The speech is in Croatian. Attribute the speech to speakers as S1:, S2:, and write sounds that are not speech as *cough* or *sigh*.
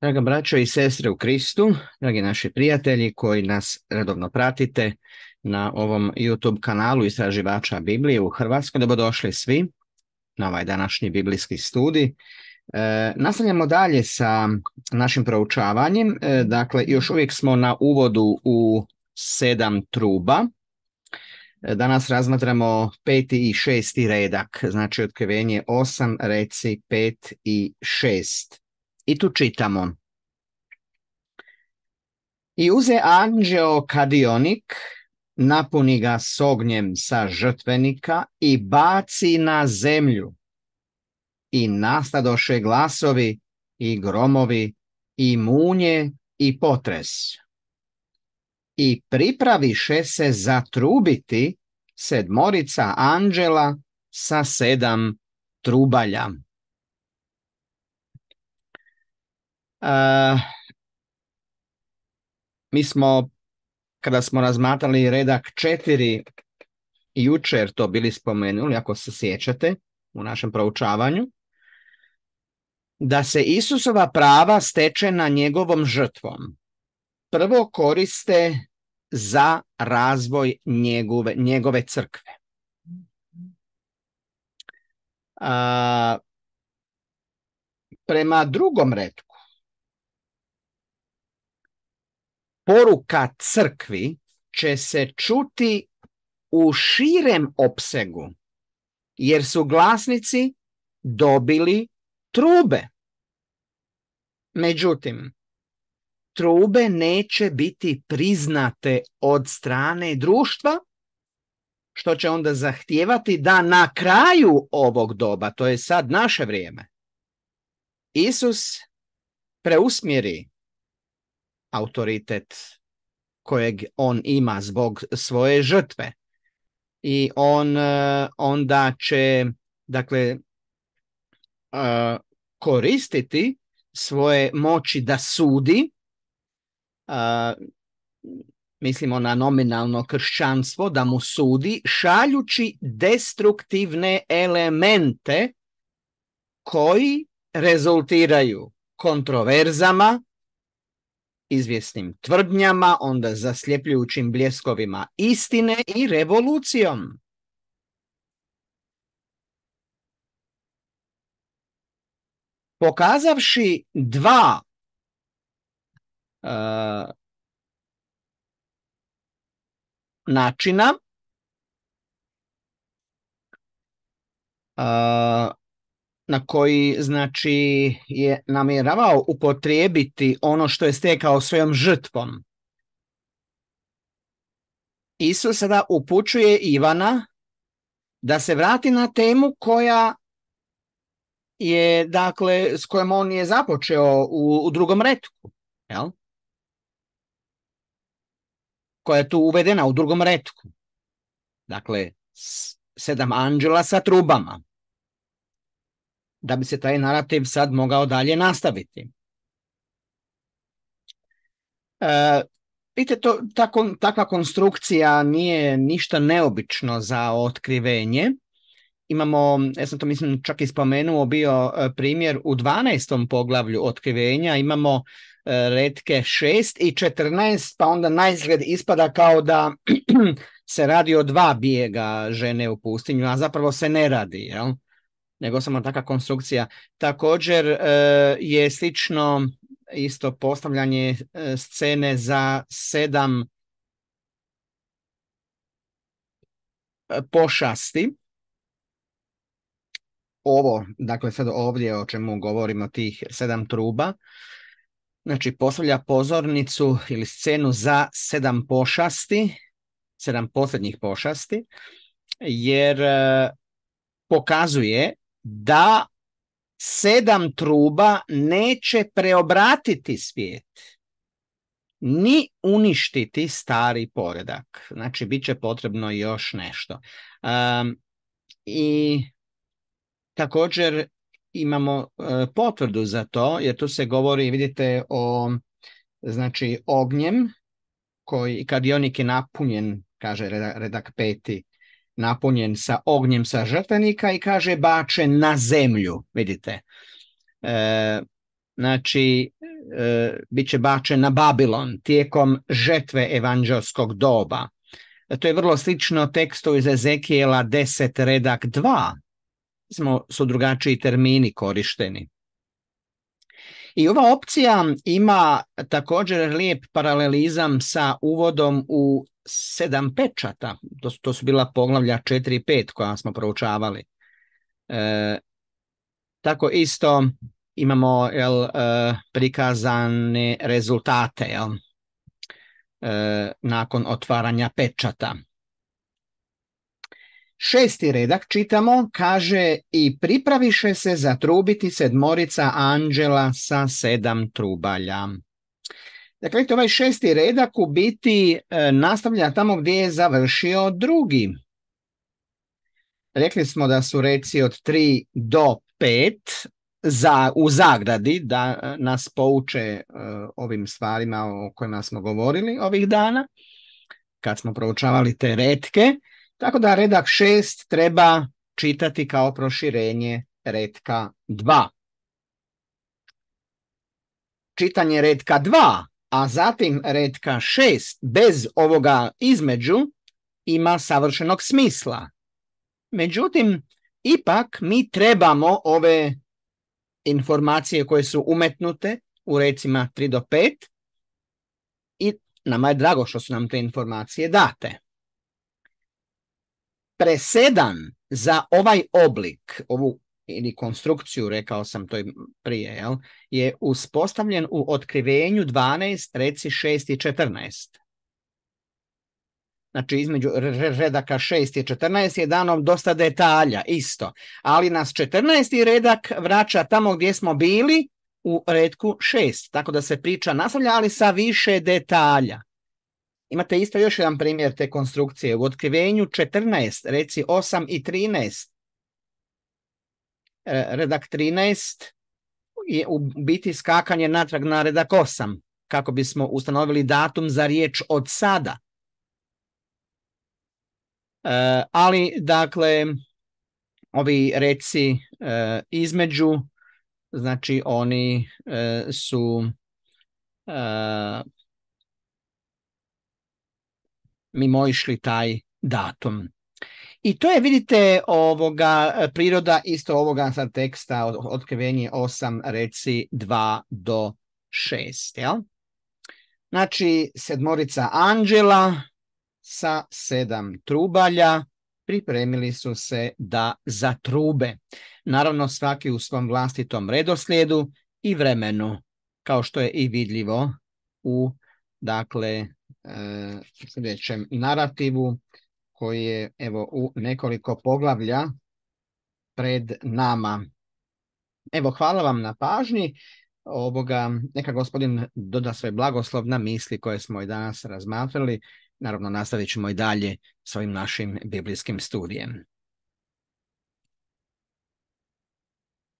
S1: Draga braćo i sestre u Kristu, dragi naši prijatelji koji nas redovno pratite na ovom YouTube kanalu Istraživača Biblije u Hrvatskoj, dobrodošli svi na ovaj današnji biblijski studij. E, nastavljamo dalje sa našim proučavanjem, e, dakle još uvijek smo na uvodu u sedam truba. E, danas razmatramo peti i šesti redak, znači otkrivenje osam, reci pet i šest. I tu čitamo. I uze anđeo kadionik, napuni ga s ognjem sa žrtvenika i baci na zemlju. I nastadoše glasovi i gromovi i munje i potres. I pripraviše se zatrubiti sedmorica anđela sa sedam trubalja. Eh, mi smo, kada smo razmatrali redak četiri, jučer to bili spomenuli, ako se sjećate, u našem proučavanju, da se Isusova prava stečena njegovom žrtvom prvo koriste za razvoj njegove, njegove crkve. A, eh, prema drugom redu, poruka crkvi će se čuti u širem opsegu, jer su glasnici dobili trube. Međutim, trube neće biti priznate od strane društva, što će onda zahtijevati da na kraju ovog doba, to je sad naše vrijeme, Isus preusmjeri autoritet kojeg on ima zbog svoje žrtve. I on e, onda će dakle e, koristiti svoje moći da sudi, e, mislimo na nominalno kršćanstvo, da mu sudi šaljući destruktivne elemente koji rezultiraju kontroverzama, izvjesnim tvrdnjama, onda zasljepljujućim bljeskovima istine i revolucijom. Pokazavši dva uh, načina uh, na koji znači je namjeravao upotrijebiti ono što je stekao svojom žrtvom. Isus sada upućuje Ivana da se vrati na temu koja je dakle s kojom on je započeo u, u drugom retku, jel? Koja je tu uvedena u drugom retku. Dakle, sedam anđela sa trubama da bi se taj narativ sad mogao dalje nastaviti. E, vidite, to, takva konstrukcija nije ništa neobično za otkrivenje. Imamo, ja sam to mislim čak i spomenuo, bio e, primjer u 12. poglavlju otkrivenja, imamo e, redke 6 i 14, pa onda najzgled ispada kao da *clears throat* se radi o dva bijega žene u pustinju, a zapravo se ne radi. Jel? nego samo takva konstrukcija. Također e, je slično isto postavljanje e, scene za sedam e, pošasti. Ovo, dakle sad ovdje o čemu govorimo tih sedam truba, znači postavlja pozornicu ili scenu za sedam pošasti, sedam posljednjih pošasti, jer pokazuje da sedam truba neće preobratiti svijet ni uništiti stari poredak. Znači, bit će potrebno još nešto. Um, I također imamo e, potvrdu za to, jer tu se govori, vidite, o znači, ognjem, koji, kad je je napunjen, kaže redak, redak peti, napunjen sa ognjem sa žrtvenika i kaže bače na zemlju, vidite. E, znači, e, bit će bačen na Babilon tijekom žetve evanđelskog doba. E, to je vrlo slično tekstu iz Ezekijela 10 redak 2. Smo, su drugačiji termini korišteni. I ova opcija ima također lijep paralelizam sa uvodom u sedam pečata, to su, bila poglavlja 4 i 5 koja smo proučavali. E, tako isto imamo jel, e, prikazane rezultate jel, e, nakon otvaranja pečata. Šesti redak čitamo, kaže i pripraviše se zatrubiti sedmorica anđela sa sedam trubalja. Dakle, to ovaj šesti redak u biti e, nastavlja tamo gdje je završio drugi. Rekli smo da su reci od 3 do 5 za, u zagradi da e, nas pouče e, ovim stvarima o kojima smo govorili ovih dana kad smo proučavali te retke. Tako da redak 6 treba čitati kao proširenje redka 2. Čitanje redka 2 a zatim redka 6 bez ovoga između ima savršenog smisla. Međutim, ipak mi trebamo ove informacije koje su umetnute u recima 3 do 5 i nama je drago što su nam te informacije date. Presedan za ovaj oblik, ovu ili konstrukciju, rekao sam to prije, jel, je uspostavljen u otkrivenju 12, reci 6 i 14. Znači između redaka 6 i 14 je dano dosta detalja, isto. Ali nas 14. redak vraća tamo gdje smo bili u redku 6. Tako da se priča nastavlja, ali sa više detalja. Imate isto još jedan primjer te konstrukcije. U otkrivenju 14, reci 8 i 13 E, redak 13 je u biti skakanje natrag na redak 8 kako bismo ustanovili datum za riječ od sada. E, ali, dakle, ovi reci e, između, znači oni su su išli taj datum. I to je, vidite, ovoga, e, priroda isto ovoga sad teksta od otkrivenje 8, reci 2 do 6. Jel? Znači, sedmorica anđela sa sedam trubalja pripremili su se da zatrube. Naravno, svaki u svom vlastitom redoslijedu i vremenu, kao što je i vidljivo u dakle, e, sljedećem narativu koji je evo u nekoliko poglavlja pred nama. Evo, hvala vam na pažnji. Ovoga, neka gospodin doda svoje blagoslovna misli koje smo i danas razmatrali. Naravno, nastavit ćemo i dalje s ovim našim biblijskim studijem.